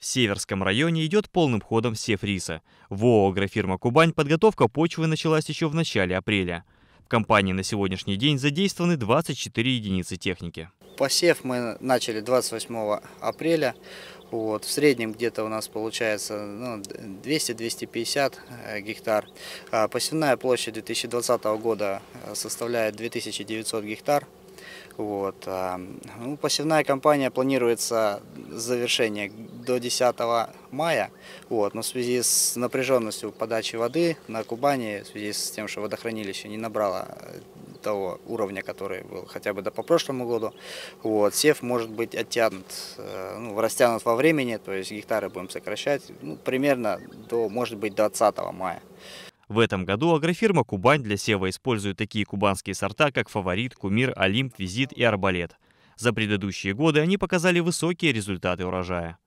в Северском районе идет полным ходом сев риса. В ООО «Агрофирма Кубань» подготовка почвы началась еще в начале апреля. В компании на сегодняшний день задействованы 24 единицы техники. Посев мы начали 28 апреля. Вот, в среднем где-то у нас получается ну, 200-250 э, гектар. А посевная площадь 2020 года э, составляет 2900 гектар. Вот. А, ну, посевная кампания планируется завершение до 10 мая. Вот. Но в связи с напряженностью подачи воды на Кубани, в связи с тем, что водохранилище не набрало э, того уровня, который был хотя бы до по прошлому году, вот, сев может быть оттянут, э, ну, растянут во времени, то есть гектары будем сокращать ну, примерно до, может быть, 20 мая. В этом году агрофирма «Кубань» для сева использует такие кубанские сорта, как «Фаворит», «Кумир», «Олимп», «Визит» и «Арбалет». За предыдущие годы они показали высокие результаты урожая.